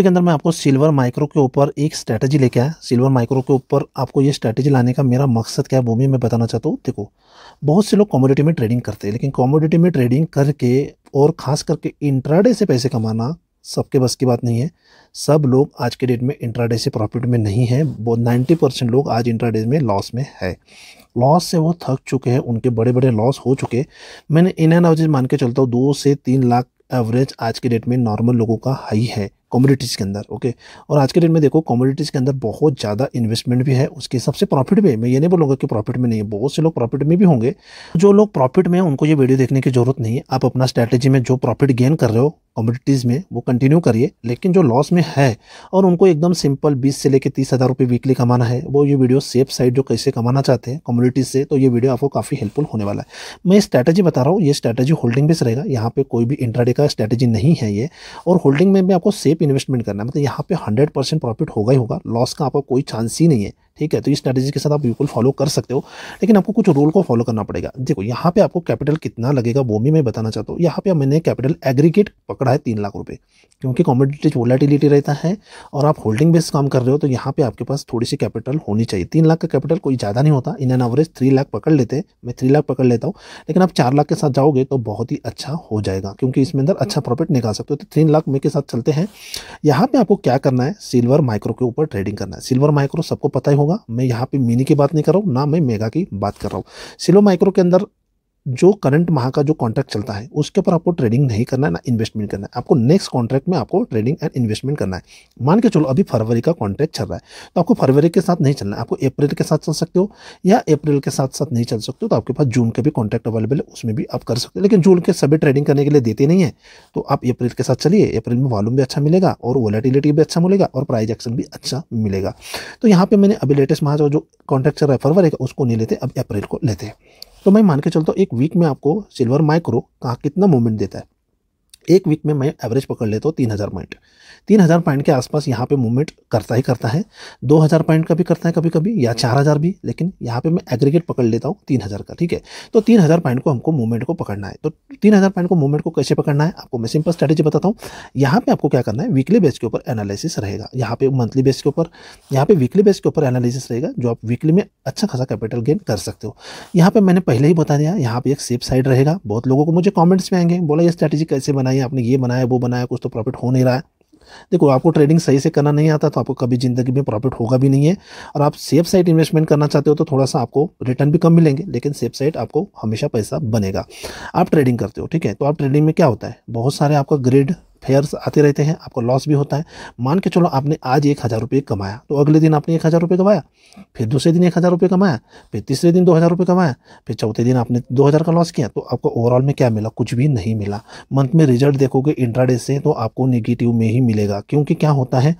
के अंदर मैं आपको सिल्वर माइक्रो के ऊपर एक स्ट्रैटेजी लेके आया सिल्वर माइक्रो के ऊपर आपको ये स्ट्रैटेजी लाने का मेरा मकसद क्या है वो भी मैं बताना चाहता हूँ देखो बहुत से लोग कॉमोडिटी में ट्रेडिंग करते हैं लेकिन कॉमोडिटी में ट्रेडिंग करके और ख़ास करके इंट्राडे से पैसे कमाना सबके बस की बात नहीं है सब लोग आज के डेट में इंट्राडे से प्रॉफिट में नहीं है वो नाइन्टी परसेंट लोग आज इंट्राडे में लॉस में है लॉस से वो थक चुके हैं उनके बड़े बड़े लॉस हो चुके मैंने इन एंड मान के चलता हूँ दो से तीन लाख एवरेज आज के डेट में नॉर्मल लोगों का हाई है कॉमोडिटीज़ के अंदर ओके और आज के डेट में देखो कॉमोडिटीज़ के अंदर बहुत ज़्यादा इन्वेस्टमेंट भी है उसके हिसाब से प्रॉफिट भी है मैं ये नहीं बोलूँगा कि प्रॉफिट में नहीं है बहुत से लोग प्रॉफिट में भी होंगे जो लोग प्रॉफिट में हैं उनको ये वीडियो देखने की जरूरत नहीं है आप अपना स्ट्रैटेजी में जो प्रॉफिट गेन कर रहे हो कॉमोडिटीज़ में वो कंटिन्यू करिए लेकिन जो लॉस में है और उनको एकदम सिंपल बीस से लेकर तीस हज़ार रुपये वीकली कमाना है वो ये वीडियो सेफ साइड जो कैसे कमाना चाहते हैं कॉमोडिटीज़ से तो ये वीडियो आपको काफ़ी हेल्पफुल होने वाला है मैं स्ट्रैटेजी बता रहा हूँ ये स्ट्रैटेजी होल्डिंग बेस रहेगा यहाँ पर कोई भी इंट्राडे का स्ट्रैटेजी नहीं है ये और होल्डिंग में भी आपको सेफ इन्वेस्टमेंट करना है मतलब यहाँ पे हंड्रेड परसेंट प्रॉफिट होगा ही होगा लॉस का आपका कोई चांस ही नहीं है ठीक है तो इस स्ट्रैटेजी के साथ आप बिल्कुल फॉलो कर सकते हो लेकिन आपको कुछ रोल को फॉलो करना पड़ेगा देखो यहाँ पे आपको कैपिटल कितना लगेगा वो भी मैं बताना चाहता हूँ यहाँ पे मैंने कैपिटल एग्रीगेट पकड़ा है तीन लाख रुपये क्योंकि कॉम्पिटेटिव वोलाटिलिटी रहता है और आप होल्डिंग बेस काम कर रहे हो तो यहाँ पे आपके पास थोड़ी सी कैपिटल होनी चाहिए तीन लाख का कैपिटल कोई ज़्यादा नहीं होता in an average three lakh पकड़ लेते मैं थ्री लाख पकड़ लेता हूँ लेकिन आप चार लाख के साथ जाओगे तो बहुत ही अच्छा हो जाएगा क्योंकि इसमें अंदर अच्छा प्रॉफिट निकाल सकते हो तो तीन लाख मेरे साथ चलते हैं यहाँ पर आपको क्या करना है सिल्वर माइक्रो के ऊपर ट्रेडिंग करना है सिल्वर माइक्रो सबको पता ही होगा मैं यहाँ पे मिनी की बात नहीं कर रहा हूँ ना मैं मेगा की बात कर रहा हूँ सिलो माइक्रो के अंदर जो करंट माह का जो कॉन्ट्रैक्ट चलता है उसके ऊपर आपको ट्रेडिंग नहीं करना है ना इन्वेस्टमेंट करना है आपको नेक्स्ट कॉन्ट्रैक्ट में आपको ट्रेडिंग एंड इन्वेस्टमेंट करना है मान के चलो अभी फरवरी का कॉन्ट्रैक्ट चल रहा है तो आपको फरवरी के साथ नहीं चलना है आपको अप्रैल के साथ चल सकते हो या अप्रैल के साथ साथ नहीं चल सकते हो तो आपके पास जून के भी कॉन्ट्रैक्ट अवेलेबल है उसमें भी आप कर सकते हो लेकिन जून के सभी ट्रेडिंग करने के लिए देते नहीं है तो आप अप्रैल के साथ चलिए अप्रैल में वॉल्यूम भी अच्छा मिलेगा और वॉलेटिलिटी भी अच्छा मिलेगा और प्राइज एक्शन भी अच्छा मिलेगा तो यहाँ पर मैंने अभी लेटेस्ट माह जो कॉन्ट्रैक्ट चल रहा है फरवरी का उसको नहीं लेते अब अप्रैल को लेते हैं तो मैं मान के चलता हूँ एक वीक में आपको सिल्वर माइक्रो कहाँ कितना मूवमेंट देता है एक वीक में मैं एवरेज पकड़ लेता हूँ तीन हज़ार पॉइंट तीन हज़ार पॉइंट के आसपास यहाँ पे मूवमेंट करता ही करता है दो हज़ार पॉइंट का भी करता है कभी कभी या हम्म। चार हज़ार भी लेकिन यहाँ पे मैं एग्रीगेट पकड़ लेता हूँ तीन हज़ार का ठीक है तो तीन हज़ार पॉइंट को हमको मूवमेंट को पकड़ना है तो तीन हज़ार पॉइंट को मूवमेंट को कैसे पकड़ना है आपको मैं सिंपल स्ट्रैटेजी बताता हूँ यहाँ पर आपको क्या करना है वीकली बेस के ऊपर एनालिसिस रहेगा यहाँ पे मंथली बेस के ऊपर यहाँ पे वीकली बेस के ऊपर एनालिसिस रहेगा जो आप वीकली में अच्छा खासा कैपिटल गेन कर सकते हो यहाँ पर मैंने पहले ही बता दिया यहाँ पर एक सेफ साइड रहेगा बहुत लोगों को मुझे कॉमेंट्स में आएंगे बोला ये स्ट्रैटेजी कैसे बनाए बनाई आपने ये बनाया वो बनाया कुछ तो प्रॉफिट हो नहीं रहा है देखो आपको ट्रेडिंग सही से करना नहीं आता तो आपको कभी ज़िंदगी में प्रॉफिट होगा भी नहीं है और आप सेफ साइड इन्वेस्टमेंट करना चाहते हो तो थोड़ा सा आपको रिटर्न भी कम मिलेंगे लेकिन सेफ साइड आपको हमेशा पैसा बनेगा आप ट्रेडिंग करते हो ठीक है तो आप ट्रेडिंग में क्या होता है बहुत सारे आपका ग्रेड फेयर्स आते रहते हैं आपको लॉस भी होता है मान के चलो आपने आज एक हज़ार रुपये कमाया तो अगले दिन आपने एक हज़ार रुपये कमाया फिर दूसरे दिन एक हज़ार रुपये कमाया फिर तीसरे दिन दो हज़ार रुपये कमाया फिर चौथे दिन आपने दो हज़ार का लॉस किया तो आपको ओवरऑल में क्या मिला कुछ भी नहीं मिला मंथ में रिजल्ट देखोगे इंट्राडे से तो आपको निगेटिव में ही मिलेगा क्योंकि क्या होता है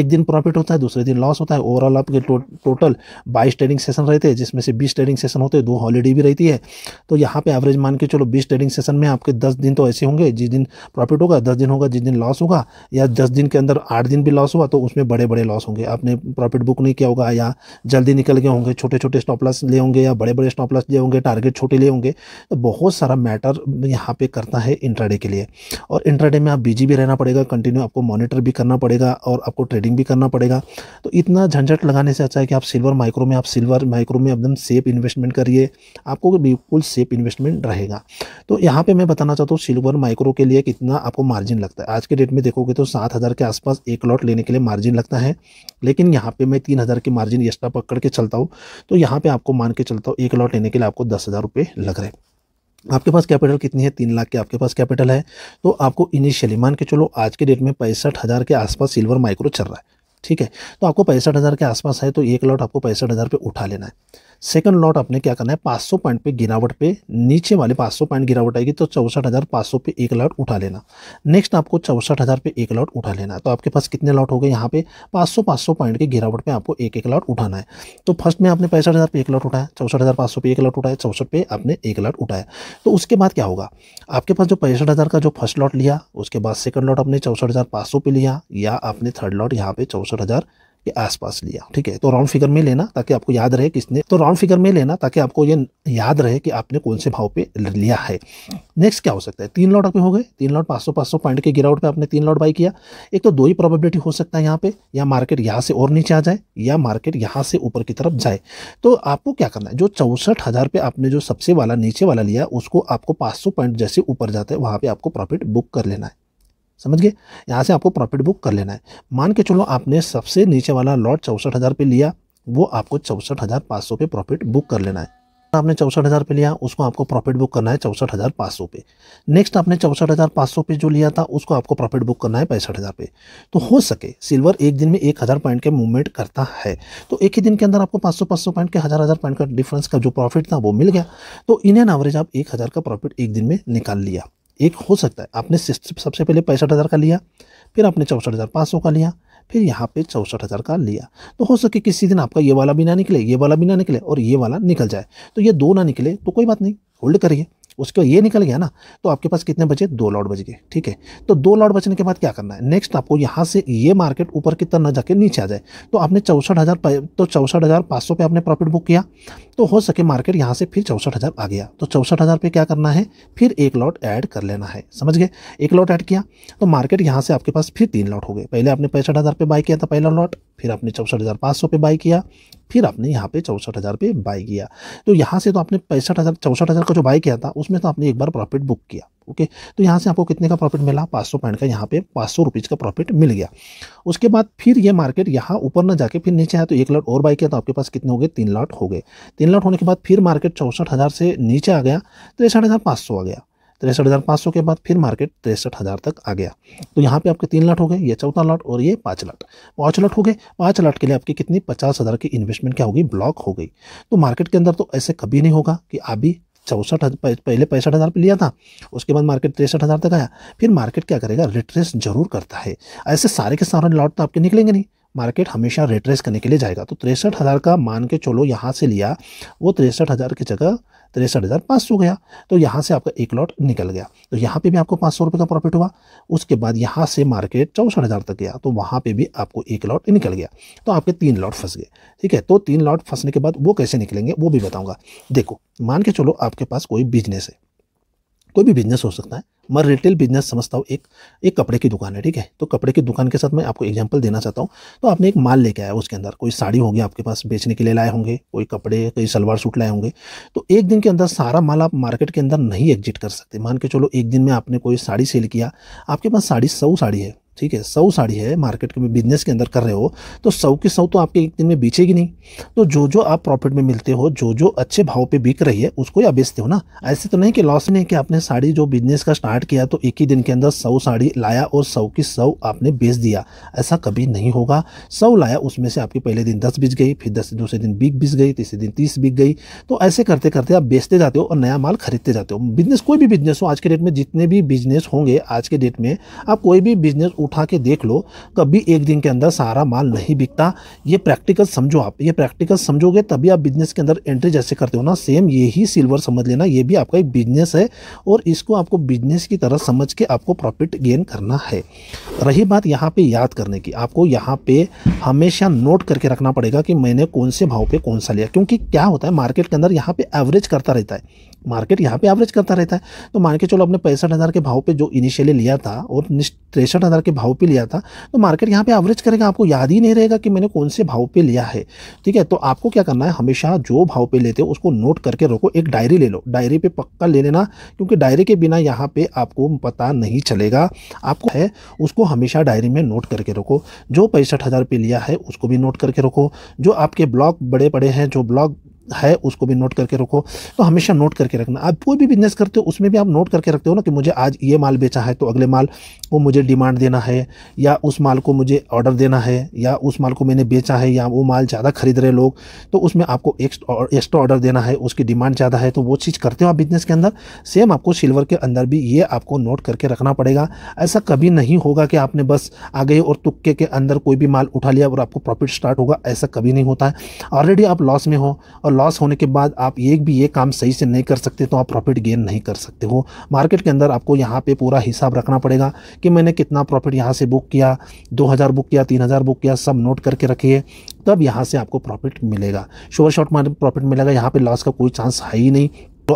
एक दिन प्रॉफिट होता है दूसरे दिन लॉस होता है ओवरऑल आपके टोटल बाईस ट्रेडिंग सेशन रहते हैं जिसमें से बीस ट्रेडिंग सेशन होते हैं दो हॉलीडे भी रहती है तो यहाँ पर एवरेज मान के चलो बीस ट्रेडिंग सेशन में आपके दस दिन तो ऐसे होंगे जिस दिन प्रॉफिट होगा दस दिन होगा होगा जिस दिन लॉस होगा या दस दिन के अंदर आठ दिन भी लॉस हुआ तो उसमें बड़े बड़े लॉस होंगे आपने प्रॉफिट बुक नहीं किया होगा या जल्दी निकल गए होंगे छोटे छोटे स्टॉप लॉस ले होंगे या बड़े बड़े स्टॉप लॉस ले होंगे टारगेट छोटे लिए होंगे तो बहुत सारा मैटर यहाँ पे करता है इंट्राडे के लिए और इंट्राडे में आप बिजी भी रहना पड़ेगा कंटिन्यू आपको मॉनिटर भी करना पड़ेगा और आपको ट्रेडिंग भी करना पड़ेगा तो इतना झंझट लगाने से अच्छा है कि आप सिल्वर माइक्रो में आप सिल्वर माइक्रो में एकदम सेफ इन्वेस्टमेंट करिए आपको बिल्कुल सेफ इन्वेस्टमेंट रहेगा तो यहाँ पर मैं बताना चाहता हूँ सिल्वर माइक्रो के लिए कितना आपको मार्जिन लगता है सकता है आज के डेट में देखोगे तो सात हज़ार के आसपास एक लॉट लेने के लिए मार्जिन लगता है लेकिन यहाँ पे मैं तीन हज़ार के मार्जिन एक्स्ट्रा पकड़ के चलता हूँ तो यहाँ पे आपको मान के चलता हूँ एक लॉट लेने के लिए आपको दस हज़ार रुपये लग रहे हैं आपके पास कैपिटल कितनी है तीन लाख के आपके पास कैपिटल है तो आपको इनिशियली मान के चलो आज के डेट में पैंसठ हज़ार के आसपास सिल्वर माइक्रो चल रहा है ठीक है तो आपको पैंसठ हज़ार के आसपास है तो एक लॉट आपको पैंसठ हज़ार पे उठा लेना है सेकंड लॉट आपने क्या करना है 500 पॉइंट पे गिरावट पे नीचे वाले 500 पॉइंट गिरावट आएगी तो चौसठ हज़ार पाँच सौ पे एक लॉट उठा लेना नेक्स्ट आपको चौसठ हज़ार पे एक लॉट उठा लेना तो आपके पास कितने लॉट हो गए यहाँ पे 500 500 पॉइंट के गिरावट पे आपको एक एक लॉट उठाना है तो फर्स्ट में आपने पैंसठ हज़ार पे एक लॉट उठाया चौसठ हज़ार पाँच सौ पे एक लॉट उठाया चौसठ पे आपने एक लॉट उठाया तो उसके बाद क्या होगा आपके पास जो पैंसठ हज़ार का जो फर्स्ट लॉट लिया उसके बाद सेकंड लॉट आपने चौसठ हज़ार पाँच सौ पे लिया या आपने थर्ड लॉट यहाँ पे चौसठ हज़ार के आसपास लिया ठीक है तो राउंड फिगर में लेना ताकि आपको याद रहे किसने तो राउंड फिगर में लेना ताकि आपको ये याद रहे कि आपने कौन से भाव पे लिया है नेक्स्ट क्या हो सकता है तीन लॉट पे हो गए तीन लॉट पाँच सौ पाँच सौ पॉइंट के गिरावट पे आपने तीन लॉट बाई किया एक तो दो ही प्रॉबेबिलिटी हो सकता है यहाँ पे या मार्केट यहाँ से और नीचे आ जाए या मार्केट यहाँ से ऊपर की तरफ जाए तो आपको क्या करना है जो चौसठ हज़ार पे आपने जो सबसे वाला नीचे वाला लिया उसको आपको पाँच सौ पॉइंट जैसे ऊपर जाता है वहाँ पर आपको प्रॉफिट बुक कर लेना है समझ गए यहाँ से आपको प्रॉफिट बुक कर लेना है मान के चलो आपने सबसे नीचे वाला लॉट चौंसठ हज़ार पे लिया वो आपको चौंसठ हज़ार पाँच सौ पे प्रॉफिट बुक कर लेना है आपने चौंसठ हज़ार पे लिया उसको आपको प्रॉफिट बुक करना है चौंसठ हज़ार पाँच सौ पे नेक्स्ट आपने चौंसठ हज़ार पांच सौ पे जो लिया था उसको आपको प्रॉफिट बुक करना है पैंसठ हज़ार पे तो हो सके सिल्वर एक दिन में एक हज़ार पॉइंट के मूवमेंट करता है तो एक ही दिन के अंदर आपको पांच सौ पांच सौ पॉइंट के हज़ार हज़ार पॉइंट का डिफरेंस का जो प्रॉफिट था वो मिल गया तो इन एन एवरेज आप एक हज़ार का प्रॉफिट एक दिन में निकाल लिया एक हो सकता है आपने सबसे पहले पैंसठ हज़ार का लिया फिर आपने चौंसठ हज़ार पाँच सौ का लिया फिर यहाँ पे चौंसठ हज़ार का लिया तो हो सके किसी दिन आपका ये वाला भी ना निकले ये वाला भी ना निकले और ये वाला निकल जाए तो ये दो ना निकले तो कोई बात नहीं होल्ड करिए उसके बाद ये निकल गया ना तो आपके पास कितने बचे दो लॉट बच गए ठीक है तो दो लॉट बचने के बाद क्या करना है नेक्स्ट आपको यहाँ से ये मार्केट ऊपर की तरह न जाके नीचे आ जाए तो आपने चौंसठ हज़ार तो चौंसठ हज़ार पाँच सौ पे आपने प्रॉफिट बुक किया तो हो सके मार्केट यहाँ से फिर चौंसठ हज़ार आ गया तो चौंसठ हज़ार पे क्या करना है फिर एक लॉट ऐड कर लेना है समझ गए एक लॉट ऐड किया तो मार्केट यहाँ से आपके पास फिर तीन लॉट हो गए पहले आपने पैंसठ हज़ार पे बाई किया था पहला लॉट फिर आपने चौंसठ हज़ार पाँच सौ पे बाई किया फिर आपने यहाँ पे चौंसठ हज़ार पे बाई किया तो यहाँ से तो आपने पैंसठ हज़ार चौंसठ हज़ार का जो बाई किया था उसमें तो आपने एक बार प्रॉफिट बुक किया ओके तो यहाँ से आपको कितने का प्रॉफिट मिला पाँच सौ पॉइंट का यहाँ पे पाँच सौ रुपीज़ का प्रॉफिट मिल गया उसके बाद फिर ये मार्केट यहाँ ऊपर ना जाके फिर नीचे आया तो एक लॉट और बाई किया तो आपके पास कितने हो गए तीन लॉट हो गए तीन लॉट होने के बाद फिर मार्केट चौंसठ हज़ार से नीचे आ गया तिरसठ हज़ार पाँच सौ आ गया तिरसठ हज़ार पाँच सौ के बाद फिर मार्केट तिरसठ हज़ार तक आ गया तो यहाँ पे आपके तीन लाट हो गए ये चौथा लाट और ये पाँच लाट पाँच लाट हो गए पाँच लाट के लिए आपकी कितनी पचास हज़ार की इन्वेस्टमेंट क्या होगी ब्लॉक हो गई तो मार्केट के अंदर तो ऐसे कभी नहीं होगा कि अभी चौंसठ पहले पैंसठ हज़ार पर लिया था उसके बाद मार्केट तिरसठ हज़ार तक आया फिर मार्केट क्या करेगा रिट्रेस जरूर करता है ऐसे सारे के सारे लॉट तो आपके निकलेंगे नहीं मार्केट हमेशा रिट्रेस करने के लिए जाएगा तो तिरसठ हज़ार का मान के चलो यहाँ से लिया वो तिरसठ हज़ार की जगह तिरसठ तो हज़ार पाँच सौ गया तो यहाँ से आपका एक लॉट निकल गया तो यहाँ पे भी आपको पाँच सौ रुपये का प्रॉफिट हुआ उसके बाद यहाँ से मार्केट चौंसठ हज़ार तक गया तो वहाँ पे भी आपको एक लॉट निकल गया तो आपके तीन लॉट फंस गए ठीक है तो तीन लॉट फंसने के बाद वो कैसे निकलेंगे वो भी बताऊँगा देखो मान के चलो आपके पास कोई बिजनेस है कोई भी बिजनेस हो सकता है मैं रिटेल बिजनेस समझता हूँ एक एक कपड़े की दुकान है ठीक है तो कपड़े की दुकान के साथ मैं आपको एग्जाम्पल देना चाहता हूँ तो आपने एक माल लेके आया उसके अंदर कोई साड़ी होगी आपके पास बेचने के लिए लाए होंगे कोई कपड़े कोई सलवार सूट लाए होंगे तो एक दिन के अंदर सारा माल आप मार्केट के अंदर नहीं एग्जिट कर सकते मान के चलो एक दिन में आपने कोई साड़ी सेल किया आपके पास साड़ी सौ साड़ी है ठीक है सौ साड़ी है मार्केट के बिजनेस के अंदर कर रहे हो तो सौ की सौ तो आपके एक दिन में बेचेगी नहीं तो जो जो आप प्रॉफिट में मिलते हो जो जो अच्छे भाव पे बिक रही है उसको ही आप बेचते हो ना ऐसे तो नहीं कि लॉस में है कि आपने साड़ी जो बिजनेस का स्टार्ट किया तो एक ही दिन के अंदर सौ साड़ी लाया और सौ की सौ आपने बेच दिया ऐसा कभी नहीं होगा सौ लाया उसमें से आपकी पहले दिन दस बिज गई फिर दस दूसरे दिन बिक बिज गई तीसरे दिन तीस बिक गई तो ऐसे करते करते आप बेचते जाते हो और नया माल खरीदते जाते हो बिजनेस कोई भी बिजनेस हो आज के डेट में जितने भी बिजनेस होंगे आज के डेट में आप कोई भी बिजनेस उठा के देख लो कभी एक दिन के अंदर सारा माल नहीं बिकता ये प्रैक्टिकल समझो आप ये प्रैक्टिकल समझोगे तभी आप बिजनेस के अंदर एंट्री जैसे करते हो ना सेम ये ही सिल्वर समझ लेना ये भी आपका एक बिजनेस है और इसको आपको बिजनेस की तरह समझ के आपको प्रॉफिट गेन करना है रही बात यहाँ पर याद करने की आपको यहाँ पर हमेशा नोट करके रखना पड़ेगा कि मैंने कौन से भाव पर कौन सा लिया क्योंकि क्या होता है मार्केट के अंदर यहाँ पर एवरेज करता रहता है मार्केट यहाँ पे एवरेज करता रहता है तो मान के चलो अपने पैंसठ हज़ार के भाव पे जो इनिशियली लिया था और तिरसठ हज़ार के भाव पे लिया था तो मार्केट यहाँ पे एवरेज करेगा आपको याद ही नहीं रहेगा कि मैंने कौन से भाव पे लिया है ठीक है तो आपको क्या करना है हमेशा जो भाव पे लेते हो उसको नोट करके रखो एक डायरी ले लो डायरी पर पक्का ले लेना क्योंकि डायरी के बिना यहाँ पर आपको पता नहीं चलेगा आपको है उसको हमेशा डायरी में नोट करके रखो जो पैंसठ हज़ार लिया है उसको भी नोट करके रखो जो आपके ब्लॉग बड़े बड़े हैं जो ब्लॉग है उसको भी नोट करके रखो तो हमेशा नोट करके रखना आप कोई भी बिजनेस करते हो उसमें भी आप नोट करके रखते हो ना कि मुझे आज ये माल बेचा है तो अगले माल को मुझे डिमांड देना है या उस माल को मुझे ऑर्डर देना है या उस माल को मैंने बेचा है या वो माल ज़्यादा खरीद रहे लोग तो उसमें आपको एक्स्ट्रा ऑर्डर देना है उसकी डिमांड ज़्यादा है तो वो चीज़ करते हो आप बिजनेस के अंदर सेम आपको सिल्वर के अंदर भी ये आपको नोट करके रखना पड़ेगा ऐसा कभी नहीं होगा कि आपने बस आ गए और तुक्के के अंदर कोई भी माल उठा लिया और आपको प्रॉफिट स्टार्ट होगा ऐसा कभी नहीं होता है ऑलरेडी आप लॉस में हो और लॉस होने के बाद आप एक भी ये काम सही से नहीं कर सकते तो आप प्रॉफिट गेन नहीं कर सकते हो मार्केट के अंदर आपको यहाँ पे पूरा हिसाब रखना पड़ेगा कि मैंने कितना प्रॉफिट यहाँ से बुक किया 2000 बुक किया 3000 बुक किया सब नोट करके रखिए तब यहाँ से आपको प्रॉफिट मिलेगा शोर शॉर्ट मार्केट प्रॉफिट मिलेगा यहाँ पर लॉस का कोई चांस है ही नहीं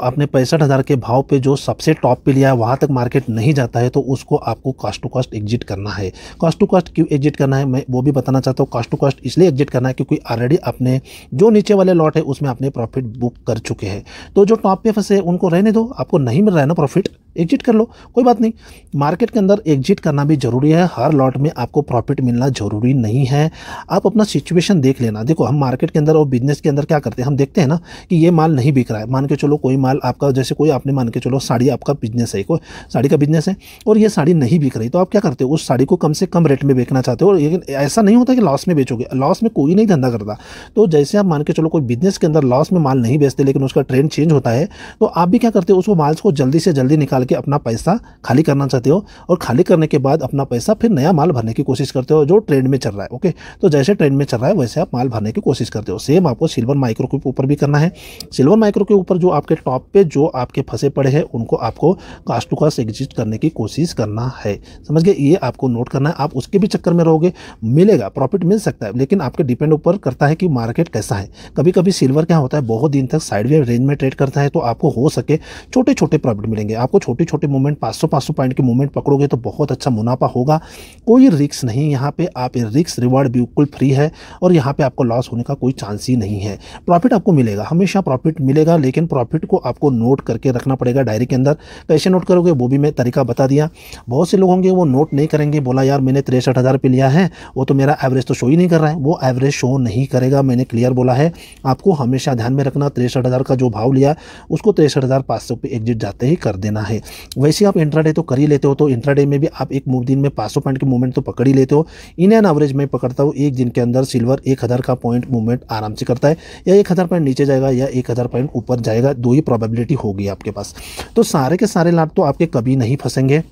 आपने पैंसठ हज़ार के भाव पे जो सबसे टॉप पे लिया है वहाँ तक मार्केट नहीं जाता है तो उसको आपको कास्ट टू कास्ट एग्जिट करना है कास्ट टू कास्ट क्यों एग्जिट करना है मैं वो भी बताना चाहता हूँ कास्ट टू कास्ट इसलिए एग्जिट करना है क्योंकि ऑलरेडी आपने जो नीचे वाले लॉट है उसमें आपने प्रॉफिट बुक कर चुके हैं तो जो टॉप पे फंसे उनको रहने दो आपको नहीं मिल रहा है ना प्रॉफिट एग्जिट कर लो कोई बात नहीं मार्केट के अंदर एग्जिट करना भी ज़रूरी है हर लॉट में आपको प्रॉफिट मिलना ज़रूरी नहीं है आप अपना सिचुएशन देख लेना देखो हम मार्केट के अंदर और बिजनेस के अंदर क्या करते हैं हम देखते हैं ना कि ये माल नहीं बिक रहा है मान के चलो कोई माल माल आपका जैसे कोई आपने मान के चलो साड़ी आपका बिजनेस है कोई साड़ी का बिजनेस है और ये साड़ी नहीं बिक रही तो आप क्या करते हो उस साड़ी को कम से कम रेट में बेचना चाहते हो लेकिन ऐसा नहीं होता कि लॉस में बेचोगे लॉस में कोई नहीं धंधा करता तो जैसे आप मान के चलो कोई बिजनेस के अंदर लॉस में माल नहीं बेचते लेकिन उसका ट्रेंड चेंज होता है तो आप भी क्या करते हो उसको माल को जल्दी से जल्दी निकाल के अपना पैसा खाली करना चाहते हो और खाली करने के बाद अपना पैसा फिर नया माल भरने की कोशिश करते हो जो ट्रेंड में चल रहा है ओके तो जैसे ट्रेंड में चल रहा है वैसे आप माल भरने की कोशिश करते हो सेम आपको सिल्वर माइक्रो के ऊपर भी करना है सिल्वर माइक्रो के ऊपर जो आपके स्टॉप पे जो आपके फंसे पड़े हैं उनको आपको कास्ट टू कास्ट एग्जिट करने की कोशिश करना है समझ गए ये आपको नोट करना है आप उसके भी चक्कर में रहोगे मिलेगा प्रॉफिट मिल सकता है लेकिन आपके डिपेंड ऊपर करता है कि मार्केट कैसा है कभी कभी सिल्वर क्या होता है बहुत दिन तक साइड रेंज में ट्रेड करता है तो आपको हो सके छोटे छोटे प्रॉफिट मिलेंगे आपको छोटे छोटे मूवमेंट पाँच सौ सौ पॉइंट के मूवमेंट पकड़ोगे तो बहुत अच्छा मुनाफा होगा कोई रिक्स नहीं यहाँ पे आप रिक्स रिवार्ड बिल्कुल फ्री है और यहाँ पर आपको लॉस होने का कोई चांस ही नहीं है प्रॉफिट आपको मिलेगा हमेशा प्रॉफिट मिलेगा लेकिन प्रॉफिट को आपको नोट करके रखना पड़ेगा डायरी के अंदर कैसे नोट करोगे वो भी मैं तरीका बता दिया बहुत से लोग होंगे वो नोट नहीं करेंगे बोला यार मैंने तिरसठ हज़ार लिया है वो तो मेरा एवरेज तो शो ही नहीं कर रहा है वो एवरेज शो नहीं करेगा मैंने क्लियर बोला है आपको हमेशा ध्यान में रखना तिरसठ हज़ार का जो भाव लिया उसको तिरसठ हज़ार पाँच सौ एग्जिट जाते ही कर देना है वैसे आप इंट्राडे तो कर ही लेते हो तो इंट्राडे में भी आप एक दिन में पाँच सौ पॉइंट के मूवमेंट तो पकड़ ही लेते हो इन एन एवरेज में पकड़ता हूँ एक दिन के अंदर सिल्वर एक हज़ार का पॉइंट मूवमेंट आराम से करता है या एक हज़ार पॉइंट नीचे जाएगा या एक हज़ार पॉइंट ऊपर जाएगा दो ही प्रोबेबिलिटी होगी आपके पास तो सारे के सारे लाट तो आपके कभी नहीं फंसेंगे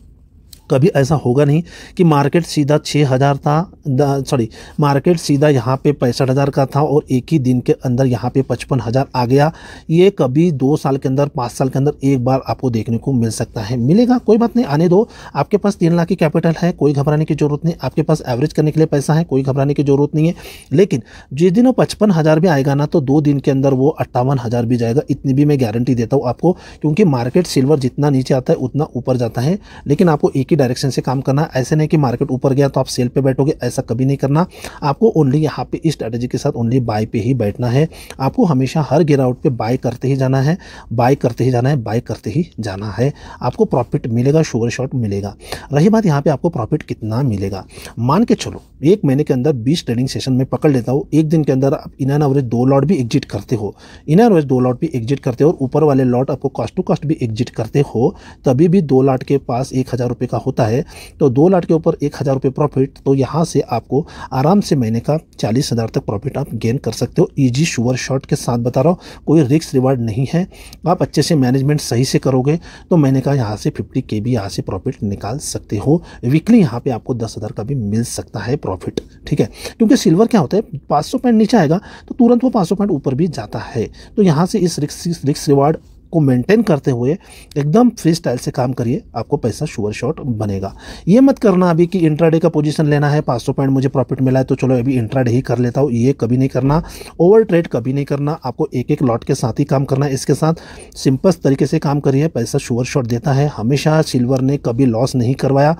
कभी ऐसा होगा नहीं कि मार्केट सीधा छः हज़ार था सॉरी मार्केट सीधा यहाँ पे पैंसठ हज़ार का था और एक ही दिन के अंदर यहाँ पे पचपन हज़ार आ गया ये कभी दो साल के अंदर पाँच साल के अंदर एक बार आपको देखने को मिल सकता है मिलेगा कोई बात नहीं आने दो आपके पास तीन लाख की कैपिटल है कोई घबराने की ज़रूरत नहीं आपके पास एवरेज करने के लिए पैसा है कोई घबराने की ज़रूरत नहीं है लेकिन जिस दिन वो पचपन हज़ार भी आएगा ना तो दो दिन के अंदर वो अट्ठावन हज़ार भी जाएगा इतनी भी मैं गारंटी देता हूँ आपको क्योंकि मार्केट सिल्वर जितना नीचे आता है उतना ऊपर जाता है लेकिन आपको एक ही डायरेक्शन से काम करना ऐसे नहीं कि मार्केट ऊपर गया तो आप सेल पे बैठोगे ऐसा कभी नहीं करना आपको ओनली यहाँ पे इस स्ट्रेटेजी के साथ ओनली बाय पे ही बैठना है आपको हमेशा हर गिरावट पे बाय करते ही जाना है बाय करते ही जाना है बाय करते ही जाना है आपको प्रॉफिट मिलेगा शुगर शॉर्ट मिलेगा रही बात यहाँ पर आपको प्रॉफिट कितना मिलेगा मान के चलो एक महीने के अंदर बीस ट्रेडिंग सेशन में पकड़ लेता हूँ एक दिन के अंदर आप इन एन एवरेज दो लॉट भी एग्जिट करते हो इन एवरेज दो लॉट भी एग्जिट करते हो और ऊपर वाले लॉट आपको कॉस्ट टू कॉस्ट भी एग्जिट करते हो तभी भी दो लॉट के पास एक हज़ार रुपये का होता है तो दो लाट के ऊपर एक हज़ार रुपये प्रॉफिट तो यहाँ से आपको आराम से महीने का चालीस हज़ार तक प्रॉफिट आप गेन कर सकते हो ईजी शुअर शॉर्ट के साथ बता रहा हूँ कोई रिक्स रिवार्ड नहीं है आप अच्छे से मैनेजमेंट सही से करोगे तो महीने का यहाँ से फिफ्टी के भी यहाँ से प्रॉफिट निकाल सकते हो वीकली यहाँ पर आपको दस हज़ार का भी मिल सकता है प्रॉफिट ठीक है क्योंकि सिल्वर क्या होता है पाँच सौ पॉइंट नीचे आएगा तो तुरंत वो पाँच सौ पॉइंट ऊपर भी जाता है तो यहाँ से इस रिक्स रिक्स रिवार्ड को मेंटेन करते हुए एकदम फ्री स्टाइल से काम करिए आपको पैसा शुअर शॉट बनेगा ये मत करना अभी कि इंट्राडे का पोजीशन लेना है 500 पॉइंट मुझे प्रॉफिट मिला है तो चलो अभी इंट्राडे ही कर लेता हूँ ये कभी नहीं करना ओवर ट्रेड कभी नहीं करना आपको एक एक लॉट के साथ ही काम करना है इसके साथ सिंपल तरीके से काम करिए पैसा शुअर शॉट देता है हमेशा सिल्वर ने कभी लॉस नहीं करवाया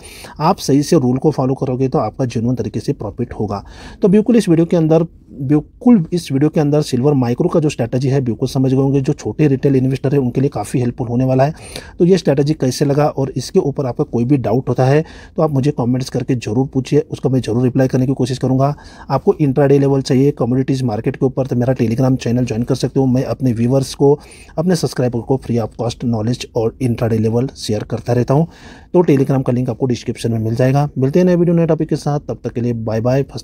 आप सही से रूल को फॉलो करोगे तो आपका जेनुअन तरीके से प्रॉफिट होगा तो बिल्कुल इस वीडियो के अंदर बिल्कुल इस वीडियो के अंदर सिल्वर माइक्रो का जो स्ट्रैटेजी है बिल्कुल समझ गए होंगे जो छोटे रिटेल इन्वेस्टर है उनके लिए काफ़ी हेल्पफुल होने वाला है तो ये स्ट्रैटेजी कैसे लगा और इसके ऊपर आपका कोई भी डाउट होता है तो आप मुझे कमेंट्स करके जरूर पूछिए उसका मैं जरूर रिप्लाई करने की कोशिश करूँगा आपको इंट्राडे लेवल चाहिए कम्युनिटीज़ मार्केट के ऊपर तो मेरा टेलीग्राम चैनल ज्वाइन कर सकते हो मैं अपने व्यूवर्स को अपने सब्सक्राइबर को फ्री ऑफ कॉस्ट नॉलेज और इंट्राडे लेवल शेयर करता रहता हूँ तो टेलीग्राम का लिंक आपको डिस्क्रिप्शन में मिल जाएगा मिलते हैं नए वीडियो नए टॉपिक के साथ तब तक के लिए बाय बाय